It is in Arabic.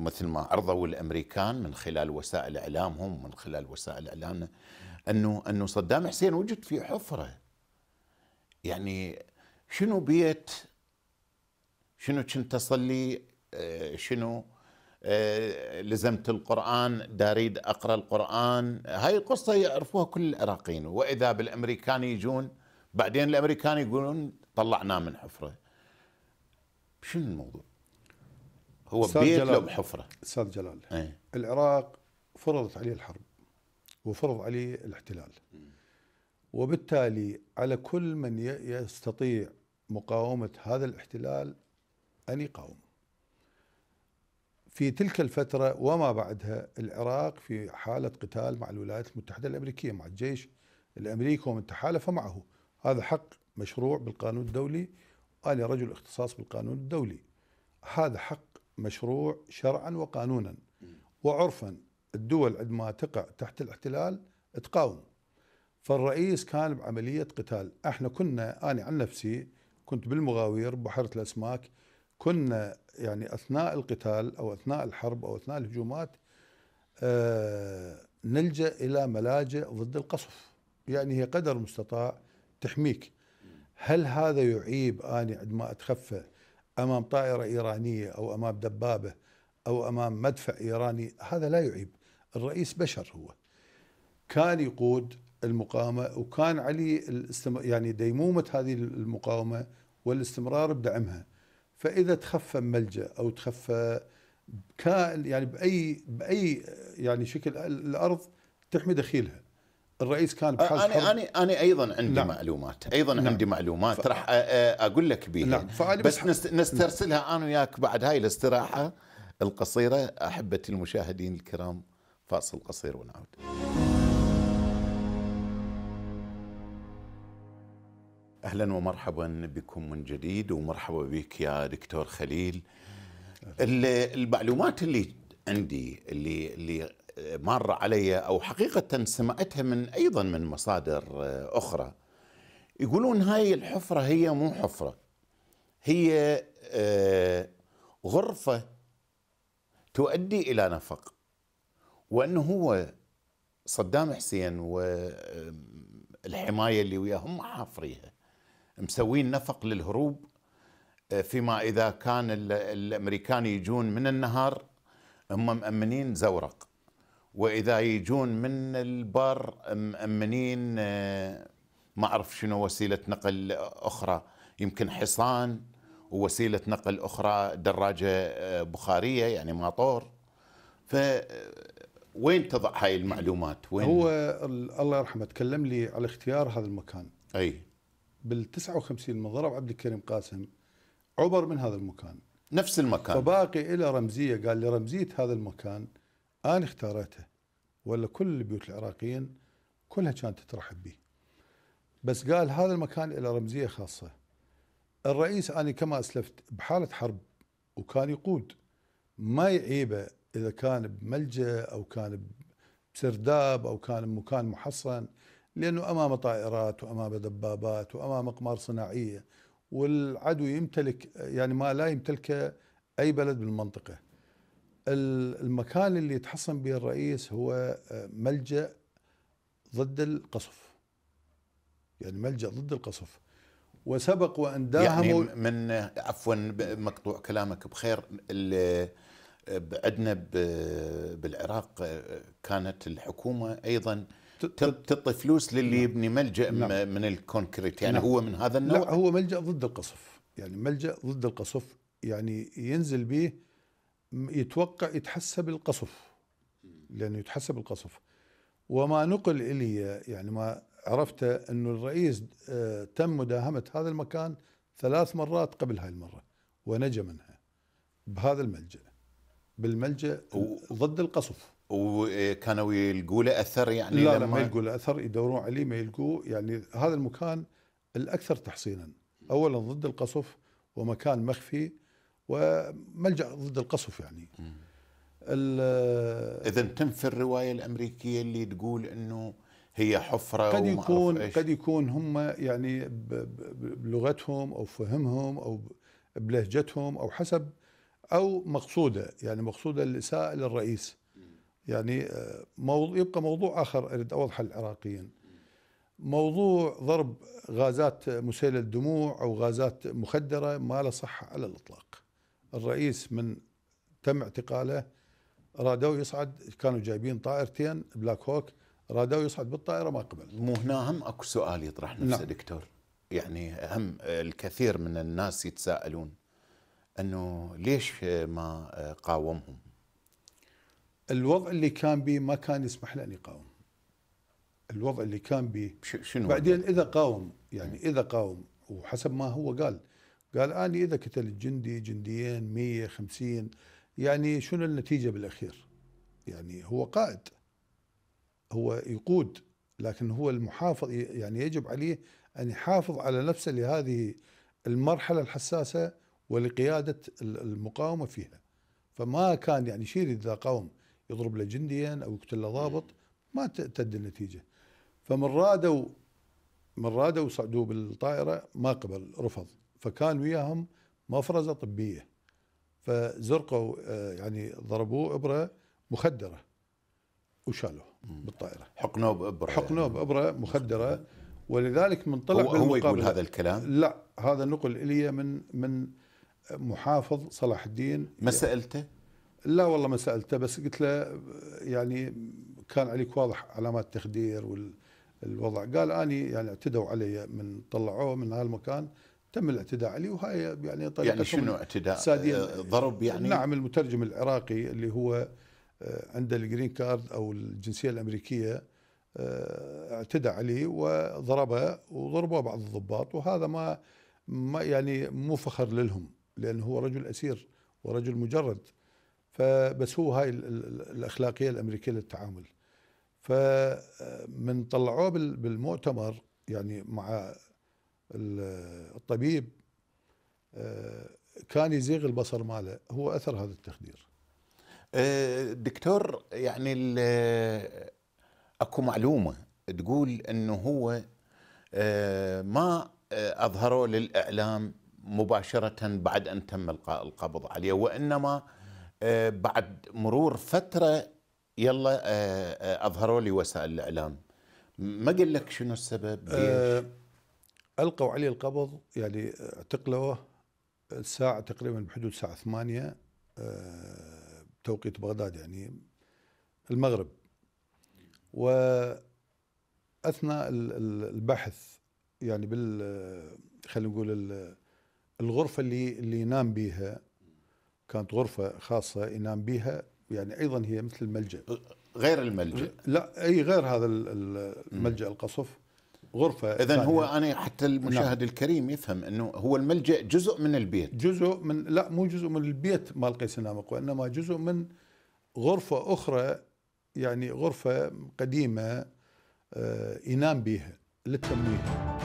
مثل ما ارضوا الامريكان من خلال وسائل اعلامهم من خلال وسائل اعلامنا انه انه صدام حسين وجد في حفره يعني شنو بيت شنو كنت اصلي آه، شنو آه، لزمت القرآن داريد أقرأ القرآن هاي القصة يعرفوها كل العراقيين وإذا بالأمريكان يجون بعدين الأمريكان يقولون طلعنا من حفرة شنو الموضوع هو بيت لو بحفره استاذ جلال أي. العراق فرضت عليه الحرب وفرض عليه الاحتلال وبالتالي على كل من يستطيع مقاومه هذا الاحتلال ان يقاوم في تلك الفتره وما بعدها العراق في حاله قتال مع الولايات المتحده الامريكيه مع الجيش الامريكي ومن تحالف معه هذا حق مشروع بالقانون الدولي انا رجل اختصاص بالقانون الدولي هذا حق مشروع شرعا وقانونا وعرفا الدول عندما تقع تحت الاحتلال تقاوم فالرئيس كان بعملية قتال احنا كنا أنا عن نفسي كنت بالمغاوير بحيرة الأسماك كنا يعني أثناء القتال أو أثناء الحرب أو أثناء الهجومات آه نلجأ إلى ملاجئ ضد القصف يعني هي قدر مستطاع تحميك هل هذا يعيب اني عندما أتخفى امام طائره ايرانيه او امام دبابه او امام مدفع ايراني هذا لا يعيب الرئيس بشر هو كان يقود المقاومه وكان علي الاستم... يعني ديمومه هذه المقاومه والاستمرار بدعمها فاذا تخفى ملجا او تخفى يعني باي باي يعني شكل الارض تحمي دخيلها الرئيس كان بحث انا انا انا ايضا عندي نعم. معلومات ايضا نعم. عندي معلومات ف... راح اقول لك بها نعم. بس بح... نسترسلها انا وياك بعد هاي الاستراحه القصيره احبتي المشاهدين الكرام فاصل قصير ونعود اهلا ومرحبا بكم من جديد ومرحبا بك يا دكتور خليل المعلومات اللي عندي اللي اللي مر علي او حقيقه سمعتها من ايضا من مصادر آه، اخرى يقولون هاي الحفره هي مو حفره هي آه، غرفه تؤدي الى نفق وانه هو صدام حسين والحمايه آه، اللي وياهم حافريها مسوين نفق للهروب فيما اذا كان الامريكان يجون من النهار هم مامنين زورق واذا يجون من البر مأمنين آه، ما اعرف شنو وسيله نقل اخرى يمكن حصان ووسيله نقل اخرى دراجه آه، بخاريه يعني ماطور ف آه، وين تضع هاي المعلومات؟ وين هو الله يرحمه تكلم لي على اختيار هذا المكان اي بال 59 من ضرب عبد الكريم قاسم عبر من هذا المكان نفس المكان فباقي له رمزيه قال لي رمزيه هذا المكان انا اختاريته ولا كل البيوت العراقيين كلها كانت ترحب به بس قال هذا المكان له رمزيه خاصه الرئيس انا كما اسلفت بحاله حرب وكان يقود ما يعيبه اذا كان بملجا او كان بسرداب او كان بمكان محصن لانه امامه طائرات وامامه دبابات وامامه اقمار صناعيه والعدو يمتلك يعني ما لا يمتلكه اي بلد بالمنطقه المكان اللي يتحصن به الرئيس هو آه، ملجا ضد القصف يعني ملجا ضد القصف وسبق وان يعني داهموا يعني من عفوا مقطوع كلامك بخير عندنا بالعراق آه، كانت الحكومه ايضا تعطي فلوس للي نعم. يبني ملجا نعم. من الكونكريت يعني نعم. هو من هذا النوع لا هو ملجا ضد القصف يعني ملجا ضد القصف يعني ينزل به يتوقع يتحسب القصف لانه يتحسب القصف وما نقل الي يعني ما عرفته انه الرئيس آه، تم مداهمه هذا المكان ثلاث مرات قبل هاي المره ونجا منها بهذا الملجا بالملجا و... ضد القصف وكانوا يلقوا له اثر يعني لا لما... ما يلقوا له اثر يدورون عليه ما يلقوه يعني هذا المكان الاكثر تحصينا اولا ضد القصف ومكان مخفي وملجأ ضد القصف يعني إذا تنفي الرواية الأمريكية اللي تقول أنه هي حفرة قد يكون قد يكون هم يعني بلغتهم أو فهمهم أو بلهجتهم أو حسب أو مقصودة يعني مقصودة الإساءة للرئيس يعني آه، موضوع يبقى موضوع آخر أريد أوضحه للعراقيين موضوع ضرب غازات مسيلة الدموع أو غازات مخدرة ما له صحة على الإطلاق الرئيس من تم اعتقاله رادوا يصعد كانوا جايبين طائرتين بلاك هوك رادوا يصعد بالطائره ما قبل مو هنا هم اكو سؤال يطرح نفسه نعم. دكتور يعني هم الكثير من الناس يتساءلون انه ليش ما قاومهم الوضع اللي كان به ما كان يسمح له ان يقاوم الوضع اللي كان به شنو بعدين اذا قاوم يعني اذا قاوم وحسب ما هو قال قال أنا إذا قتلت جندي جنديين مية خمسين يعني شنو النتيجة بالأخير يعني هو قائد هو يقود لكن هو المحافظ يعني يجب عليه أن يحافظ على نفسه لهذه المرحلة الحساسة ولقيادة المقاومة فيها فما كان يعني شير إذا قاوم يضرب له جنديا أو يقتل له ضابط ما تد النتيجة فمن رادوا من رادوا صعدوا بالطائرة ما قبل رفض فكان وياهم مفرزه طبيه فزرقوا آه، يعني ضربوه ابره مخدره وشالوه بالطائره حقنوه بابره حقنوه يعني. بابره مخدره ولذلك من طلع هو, هو يقول هذا الكلام؟ لا هذا نقل الي من من محافظ صلاح الدين ما سالته؟ لا والله ما سالته بس قلت له يعني كان عليك واضح علامات تخدير والوضع قال اني يعني اعتدوا علي من طلعوه من هالمكان تم الاعتداء عليه وهاي يعني طريقة يعني شنو اعتداء؟ آه، ضرب يعني؟ نعم المترجم العراقي اللي هو آه، عنده الجرين كارد او الجنسيه الامريكيه آه، اعتدى عليه وضربه وضربه بعض الضباط وهذا ما ما يعني مو فخر لهم لانه هو رجل اسير ورجل مجرد فبس هو هاي الاخلاقيه الامريكيه للتعامل فمن طلعوه بالمؤتمر يعني مع الطبيب آه، كان يزيغ البصر ماله هو اثر هذا التخدير آه، دكتور يعني اكو معلومه تقول انه هو آه، ما اظهره للاعلام مباشره بعد ان تم القاء القبض عليه وانما بعد مرور فتره يلا اظهروا لي وسائل الاعلام ما قال لك شنو السبب ليش؟ القوا عليه القبض يعني اعتقلوه آه، الساعة تقريبا بحدود الساعة ثمانية آه، بتوقيت بغداد يعني المغرب وأثناء البحث يعني بال خلينا نقول الغرفة اللي اللي ينام بيها كانت غرفة خاصة ينام بيها يعني أيضا هي مثل الملجأ غير الملجأ لا أي غير هذا الملجأ القصف غرفه اذا هو انا حتى المشاهد نعم. الكريم يفهم انه هو الملجا جزء من البيت جزء من لا مو جزء من البيت مال قيس النامق وانما جزء من غرفه اخرى يعني غرفه قديمه آه، ينام بها للتمويه